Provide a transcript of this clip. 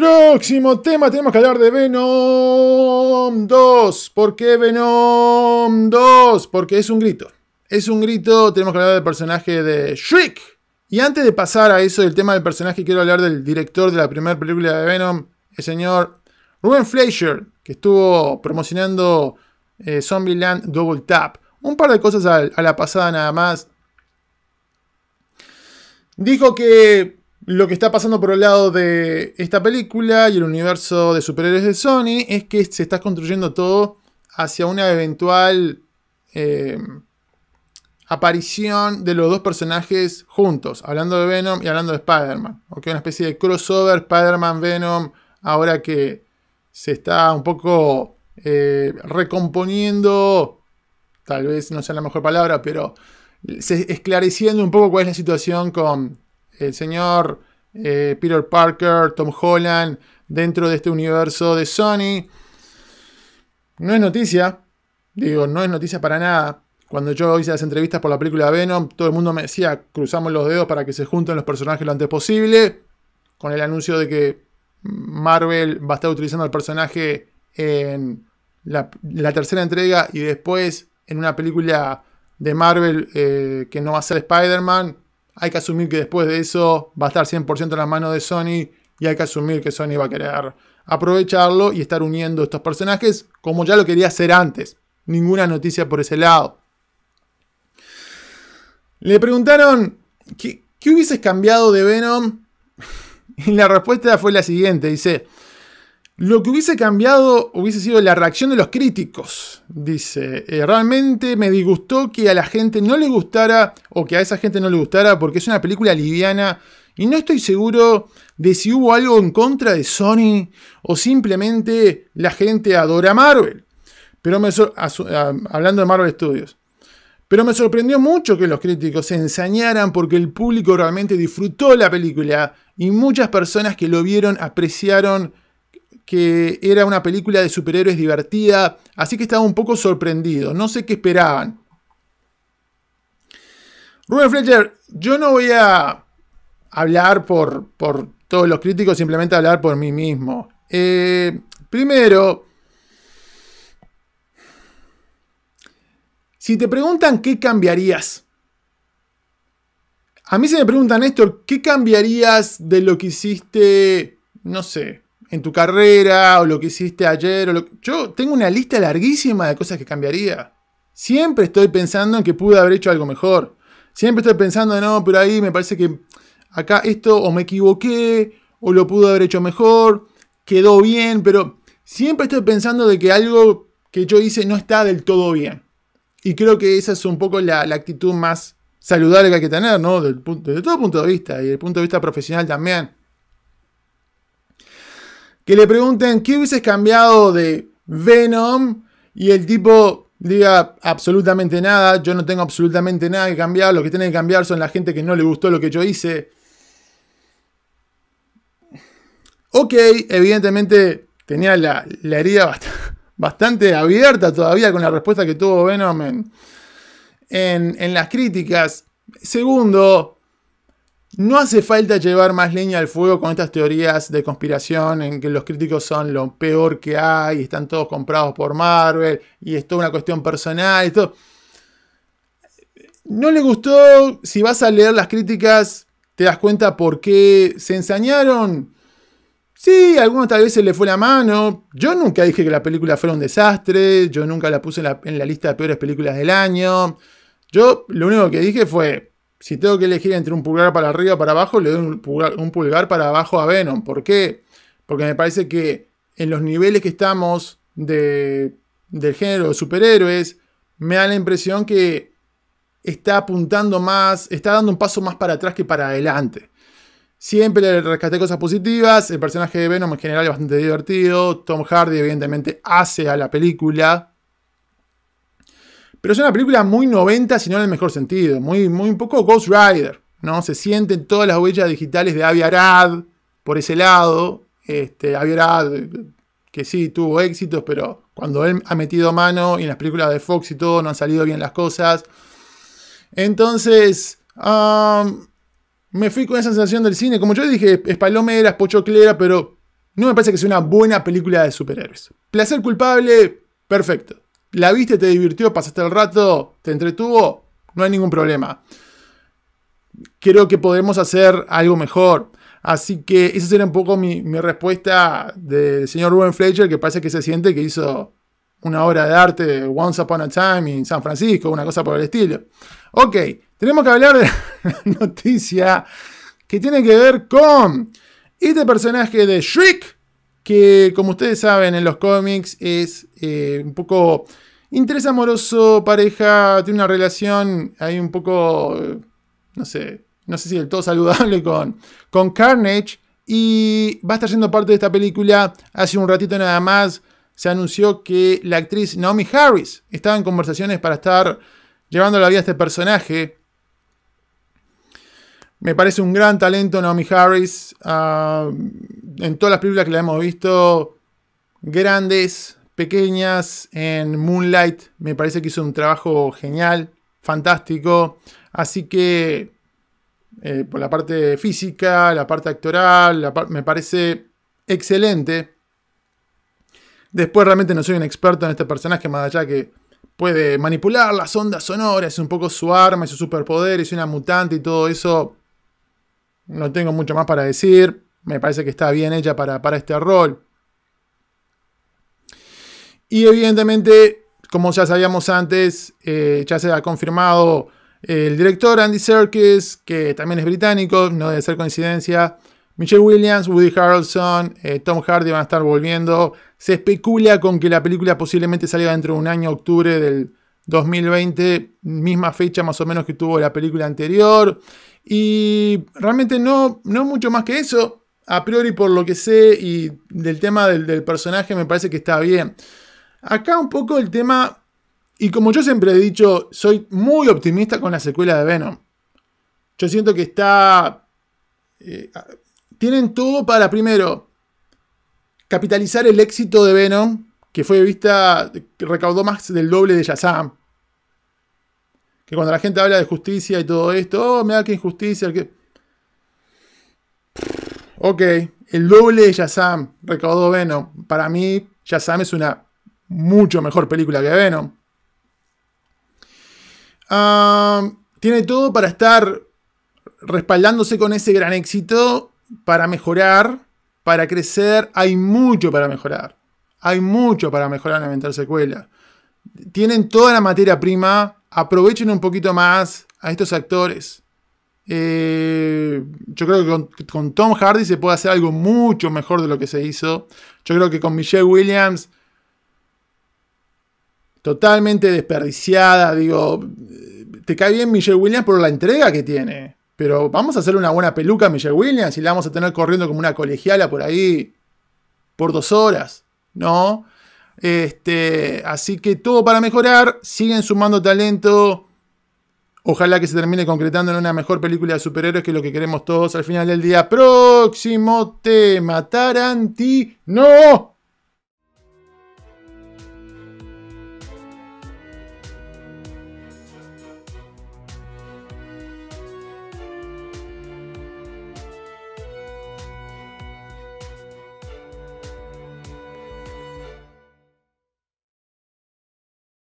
Próximo tema, tenemos que hablar de Venom 2. ¿Por qué Venom 2? Porque es un grito. Es un grito, tenemos que hablar del personaje de Shriek. Y antes de pasar a eso del tema del personaje, quiero hablar del director de la primera película de Venom, el señor Ruben Fleischer, que estuvo promocionando eh, Zombieland Double Tap. Un par de cosas a la pasada nada más. Dijo que lo que está pasando por el lado de esta película y el universo de superhéroes de Sony es que se está construyendo todo hacia una eventual eh, aparición de los dos personajes juntos, hablando de Venom y hablando de Spider-Man. Una especie de crossover Spider-Man-Venom, ahora que se está un poco eh, recomponiendo, tal vez no sea la mejor palabra, pero se, esclareciendo un poco cuál es la situación con el señor eh, Peter Parker, Tom Holland, dentro de este universo de Sony. No es noticia, digo, no es noticia para nada. Cuando yo hice las entrevistas por la película Venom, todo el mundo me decía, cruzamos los dedos para que se junten los personajes lo antes posible, con el anuncio de que Marvel va a estar utilizando al personaje en la, tercera entrega y después en una película de Marvel eh, que no va a ser Spider-Man, hay que asumir que después de eso va a estar 100% en las manos de Sony y hay que asumir que Sony va a querer aprovecharlo y estar uniendo estos personajes como ya lo quería hacer antes. Ninguna noticia por ese lado. Le preguntaron, ¿qué, qué hubieses cambiado de Venom? Y la respuesta fue la siguiente, dice, lo que hubiese cambiado hubiese sido la reacción de los críticos, dice. Eh, realmente me disgustó que a la gente no le gustara, o que a esa gente no le gustara, porque es una película liviana. Y no estoy seguro de si hubo algo en contra de Sony, o simplemente la gente adora Marvel. Pero hablando de Marvel Studios. Pero me sorprendió mucho que los críticos se ensañaran porque el público realmente disfrutó la película y muchas personas que lo vieron apreciaron que era una película de superhéroes divertida, así que estaba un poco sorprendido, no sé qué esperaban. Rubén Fletcher, yo no voy a hablar por, todos los críticos, simplemente hablar por mí mismo. Eh, primero, si te preguntan qué cambiarías, a mí se me preguntan Néstor. ¿qué cambiarías de lo que hiciste, no sé, en tu carrera o lo que hiciste ayer. O Yo tengo una lista larguísima de cosas que cambiaría. Siempre estoy pensando en que pude haber hecho algo mejor. Siempre estoy pensando, no, pero ahí me parece que acá esto o me equivoqué o lo pude haber hecho mejor, quedó bien, pero siempre estoy pensando de que algo que yo hice no está del todo bien. Y creo que esa es un poco la, actitud más saludable que hay que tener, ¿no? desde todo punto de vista y desde el punto de vista profesional también que le pregunten qué hubieses cambiado de Venom y el tipo diga absolutamente nada, yo no tengo absolutamente nada que cambiar, lo que tiene que cambiar son la gente que no le gustó lo que yo hice. Ok, evidentemente tenía la, la herida bastante abierta todavía con la respuesta que tuvo Venom en las críticas. Segundo, no hace falta llevar más leña al fuego con estas teorías de conspiración en que los críticos son lo peor que hay, están todos comprados por Marvel y es toda una cuestión personal. No le gustó, si vas a leer las críticas, te das cuenta por qué se ensañaron. Sí, a algunos tal vez se le fue la mano. Yo nunca dije que la película fuera un desastre, yo nunca la puse en la lista de peores películas del año. Yo lo único que dije fue, si tengo que elegir entre un pulgar para arriba o para abajo, le doy un pulgar, para abajo a Venom. ¿Por qué? Porque me parece que en los niveles que estamos de, del género de superhéroes, me da la impresión que está apuntando más, está dando un paso más para atrás que para adelante. Siempre le rescaté cosas positivas, el personaje de Venom en general es bastante divertido, Tom Hardy evidentemente hace a la película, pero es una película muy 90, si no en el mejor sentido. Muy, muy un poco Ghost Rider. ¿no? Se sienten todas las huellas digitales de Avi Arad por ese lado. Este, Avi Arad, que sí tuvo éxitos, pero cuando él ha metido mano y en las películas de Fox y todo no han salido bien las cosas. Entonces, um, me fui con esa sensación del cine. Como yo dije, es palomera, es pochoclera, pero no me parece que sea una buena película de superhéroes. Placer culpable, perfecto la viste, te divirtió, pasaste el rato, te entretuvo, no hay ningún problema. Creo que podemos hacer algo mejor. Así que esa sería un poco mi, respuesta del señor Ruben Fletcher, que parece que se siente que hizo una obra de arte Once Upon a Time en San Francisco, una cosa por el estilo. Ok, tenemos que hablar de noticia que tiene que ver con este personaje de Shrek que como ustedes saben en los cómics es eh, un poco interés amoroso, pareja, tiene una relación ahí un poco, no sé, no sé si del todo saludable con, con Carnage. Y va a estar siendo parte de esta película hace un ratito nada más. Se anunció que la actriz Naomi Harris estaba en conversaciones para estar llevando la vida a este personaje. Me parece un gran talento Naomi Harris. Ah, en todas las películas que la hemos visto, grandes, pequeñas, en Moonlight, me parece que hizo un trabajo genial, fantástico. Así que, eh, por la parte física, la parte actoral, me parece excelente. Después realmente no soy un experto en este personaje, más allá que puede manipular las ondas sonoras, es un poco su arma y su superpoder, es una mutante y todo eso no tengo mucho más para decir. Me parece que está bien hecha para, este rol. Y evidentemente, como ya sabíamos antes, eh, ya se ha confirmado eh, el director Andy Serkis, que también es británico, no debe ser coincidencia. Michelle Williams, Woody Harrelson, eh, Tom Hardy van a estar volviendo. Se especula con que la película posiblemente salga dentro de un año, octubre del 2020, misma fecha más o menos que tuvo la película anterior. Y realmente no, no mucho más que eso. A priori, por lo que sé y del tema del, personaje, me parece que está bien. Acá un poco el tema, y como yo siempre he dicho, soy muy optimista con la secuela de Venom. Yo siento que está... Eh, tienen todo para, primero, capitalizar el éxito de Venom que fue vista, recaudó más del doble de Shazam. Que cuando la gente habla de justicia y todo esto, oh, me da injusticia. Ok, el doble de Shazam recaudó Venom. Para mí, Shazam es una mucho mejor película que Venom. tiene todo para estar respaldándose con ese gran éxito, para mejorar, para crecer. Hay mucho para mejorar. Hay mucho para mejorar en mental Secuela. Tienen toda la materia prima. Aprovechen un poquito más a estos actores. Eh, yo creo que con, Tom Hardy se puede hacer algo mucho mejor de lo que se hizo. Yo creo que con Michelle Williams, totalmente desperdiciada. Digo, te cae bien Michelle Williams por la entrega que tiene. Pero vamos a hacer una buena peluca a Michelle Williams y la vamos a tener corriendo como una colegiala por ahí por dos horas. ¿no? Este, así que todo para mejorar, siguen sumando talento. Ojalá que se termine concretando en una mejor película de superhéroes que es lo que queremos todos al final del día. Próximo tema, no